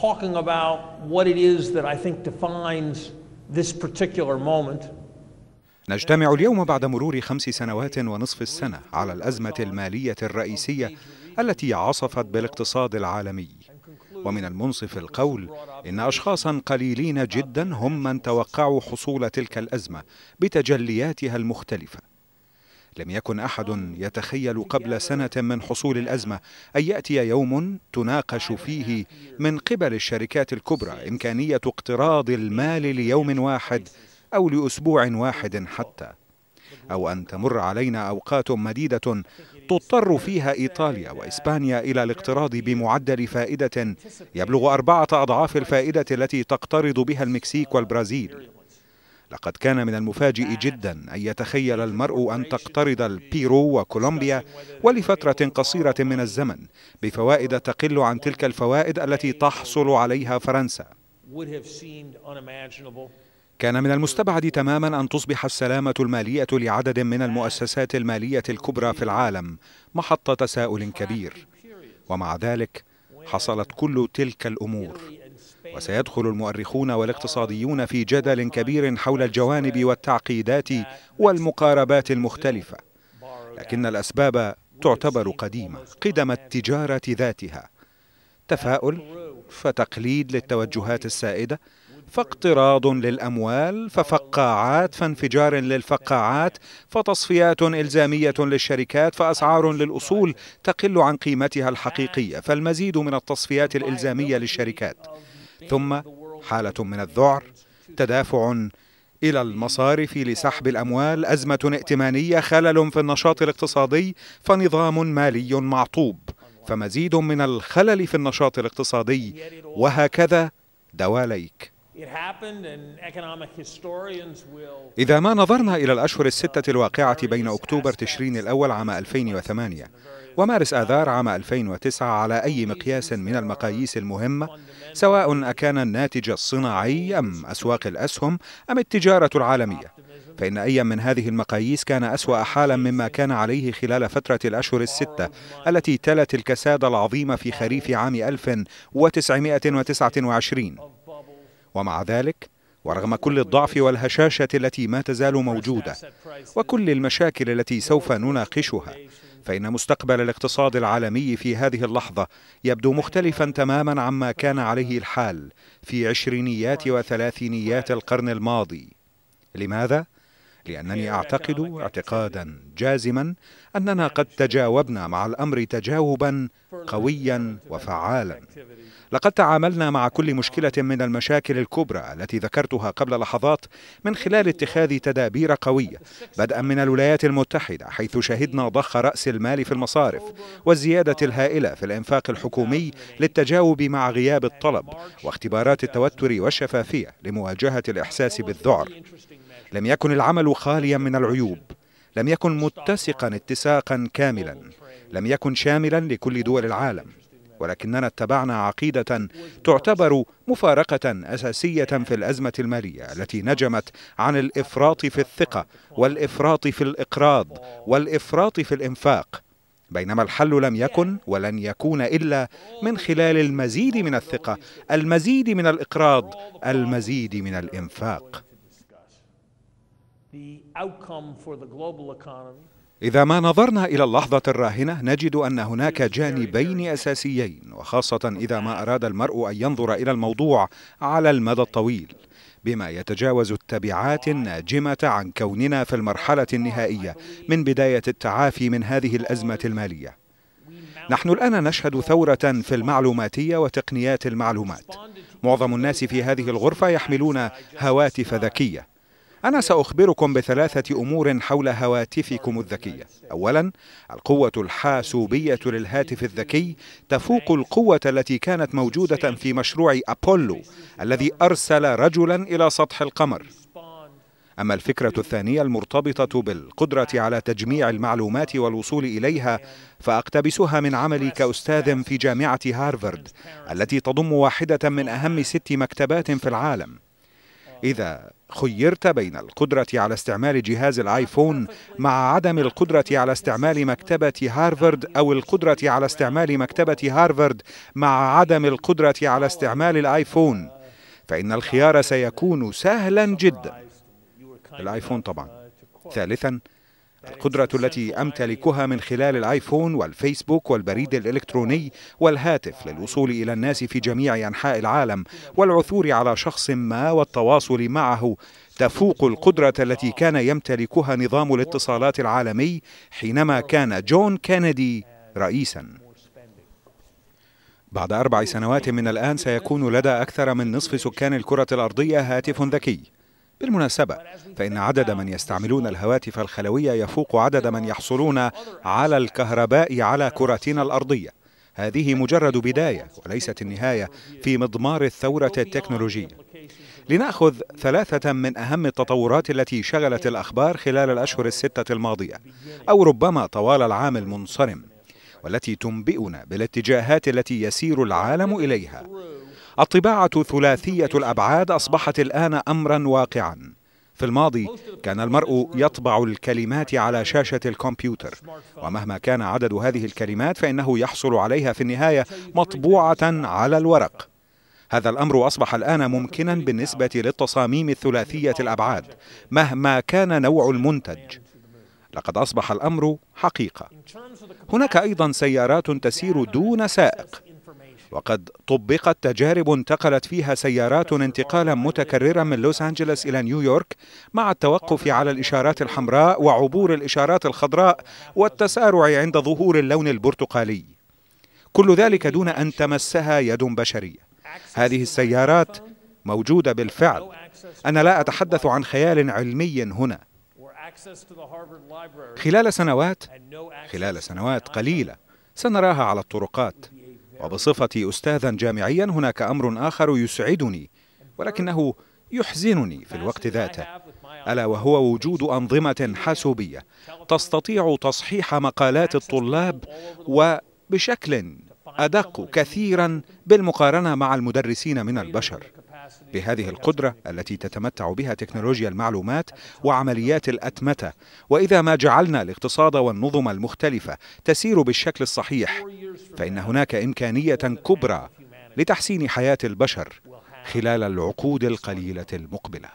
talking about what it is that I think defines this particular moment. نجتمع اليوم بعد مرور خمس سنوات ونصف السنة على الأزمة المالية الرئيسية التي عصفت بالاقتصاد العالمي ومن المنصف القول إن أشخاصا قليلين جدا هم من توقعوا حصول تلك الأزمة بتجلياتها المختلفة لم يكن أحد يتخيل قبل سنة من حصول الأزمة أن يأتي يوم تناقش فيه من قبل الشركات الكبرى إمكانية اقتراض المال ليوم واحد أو لأسبوع واحد حتى أو أن تمر علينا أوقات مديدة تضطر فيها إيطاليا وإسبانيا إلى الاقتراض بمعدل فائدة يبلغ أربعة أضعاف الفائدة التي تقترض بها المكسيك والبرازيل لقد كان من المفاجئ آه. جدا أن يتخيل المرء أن تقترض البيرو وكولومبيا ولفترة قصيرة من الزمن بفوائد تقل عن تلك الفوائد التي تحصل عليها فرنسا كان من المستبعد تماما أن تصبح السلامة المالية لعدد من المؤسسات المالية الكبرى في العالم محط تساؤل كبير ومع ذلك حصلت كل تلك الأمور وسيدخل المؤرخون والاقتصاديون في جدل كبير حول الجوانب والتعقيدات والمقاربات المختلفة لكن الأسباب تعتبر قديمة قدم التجارة ذاتها تفاؤل فتقليد للتوجهات السائدة فاقتراض للأموال ففقاعات فانفجار للفقاعات فتصفيات إلزامية للشركات فأسعار للأصول تقل عن قيمتها الحقيقية فالمزيد من التصفيات الإلزامية للشركات ثم حالة من الذعر تدافع إلى المصارف لسحب الأموال أزمة ائتمانية خلل في النشاط الاقتصادي فنظام مالي معطوب فمزيد من الخلل في النشاط الاقتصادي وهكذا دواليك إذا ما نظرنا إلى الأشهر الستة الواقعة بين أكتوبر تشرين الأول عام 2008 ومارس آذار عام 2009 على أي مقياس من المقاييس المهمة سواء أكان الناتج الصناعي أم أسواق الأسهم أم التجارة العالمية فإن أي من هذه المقاييس كان أسوأ حالا مما كان عليه خلال فترة الأشهر الستة التي تلت الكساد العظيم في خريف عام 1929 ومع ذلك ورغم كل الضعف والهشاشة التي ما تزال موجودة وكل المشاكل التي سوف نناقشها فإن مستقبل الاقتصاد العالمي في هذه اللحظة يبدو مختلفا تماما عما كان عليه الحال في عشرينيات وثلاثينيات القرن الماضي لماذا؟ لأنني أعتقد اعتقادا جازما أننا قد تجاوبنا مع الأمر تجاوبا قويا وفعالا لقد تعاملنا مع كل مشكلة من المشاكل الكبرى التي ذكرتها قبل لحظات من خلال اتخاذ تدابير قوية بدءا من الولايات المتحدة حيث شهدنا ضخ رأس المال في المصارف والزيادة الهائلة في الإنفاق الحكومي للتجاوب مع غياب الطلب واختبارات التوتر والشفافية لمواجهة الإحساس بالذعر لم يكن العمل خاليا من العيوب لم يكن متسقا اتساقا كاملا لم يكن شاملا لكل دول العالم ولكننا اتبعنا عقيدة تعتبر مفارقة أساسية في الأزمة المالية التي نجمت عن الإفراط في الثقة والإفراط في الإقراض والإفراط في الإنفاق بينما الحل لم يكن ولن يكون إلا من خلال المزيد من الثقة المزيد من الإقراض المزيد من الإنفاق إذا ما نظرنا إلى اللحظة الراهنة نجد أن هناك جانبين أساسيين وخاصة إذا ما أراد المرء أن ينظر إلى الموضوع على المدى الطويل بما يتجاوز التبعات الناجمة عن كوننا في المرحلة النهائية من بداية التعافي من هذه الأزمة المالية نحن الآن نشهد ثورة في المعلوماتية وتقنيات المعلومات معظم الناس في هذه الغرفة يحملون هواتف ذكية أنا سأخبركم بثلاثة أمور حول هواتفكم الذكية أولا القوة الحاسوبية للهاتف الذكي تفوق القوة التي كانت موجودة في مشروع أبولو الذي أرسل رجلا إلى سطح القمر أما الفكرة الثانية المرتبطة بالقدرة على تجميع المعلومات والوصول إليها فأقتبسها من عملي كأستاذ في جامعة هارفارد التي تضم واحدة من أهم ست مكتبات في العالم إذا خيرت بين القدرة على استعمال جهاز الايفون مع عدم القدرة على استعمال مكتبة هارفارد أو القدرة على استعمال مكتبة هارفارد مع عدم القدرة على استعمال الايفون فإن الخيار سيكون سهلا جدا الايفون طبعا ثالثا القدرة التي أمتلكها من خلال الآيفون والفيسبوك والبريد الإلكتروني والهاتف للوصول إلى الناس في جميع أنحاء العالم والعثور على شخص ما والتواصل معه تفوق القدرة التي كان يمتلكها نظام الاتصالات العالمي حينما كان جون كينيدي رئيساً بعد أربع سنوات من الآن سيكون لدى أكثر من نصف سكان الكرة الأرضية هاتف ذكي بالمناسبة فإن عدد من يستعملون الهواتف الخلوية يفوق عدد من يحصلون على الكهرباء على كرتنا الأرضية هذه مجرد بداية وليست النهاية في مضمار الثورة التكنولوجية لنأخذ ثلاثة من أهم التطورات التي شغلت الأخبار خلال الأشهر الستة الماضية أو ربما طوال العام المنصرم والتي تنبئنا بالاتجاهات التي يسير العالم إليها الطباعة ثلاثية الأبعاد أصبحت الآن أمرا واقعا في الماضي كان المرء يطبع الكلمات على شاشة الكمبيوتر ومهما كان عدد هذه الكلمات فإنه يحصل عليها في النهاية مطبوعة على الورق هذا الأمر أصبح الآن ممكنا بالنسبة للتصاميم الثلاثية الأبعاد مهما كان نوع المنتج لقد أصبح الأمر حقيقة هناك أيضا سيارات تسير دون سائق وقد طبقت تجارب انتقلت فيها سيارات انتقالا متكررا من لوس أنجلوس إلى نيويورك مع التوقف على الإشارات الحمراء وعبور الإشارات الخضراء والتسارع عند ظهور اللون البرتقالي كل ذلك دون أن تمسها يد بشرية هذه السيارات موجودة بالفعل أنا لا أتحدث عن خيال علمي هنا خلال سنوات خلال سنوات قليلة سنراها على الطرقات وبصفتي أستاذا جامعيا هناك أمر آخر يسعدني ولكنه يحزنني في الوقت ذاته ألا وهو وجود أنظمة حاسوبية تستطيع تصحيح مقالات الطلاب وبشكل أدق كثيرا بالمقارنة مع المدرسين من البشر بهذه القدرة التي تتمتع بها تكنولوجيا المعلومات وعمليات الأتمتة وإذا ما جعلنا الاقتصاد والنظم المختلفة تسير بالشكل الصحيح فإن هناك إمكانية كبرى لتحسين حياة البشر خلال العقود القليلة المقبلة.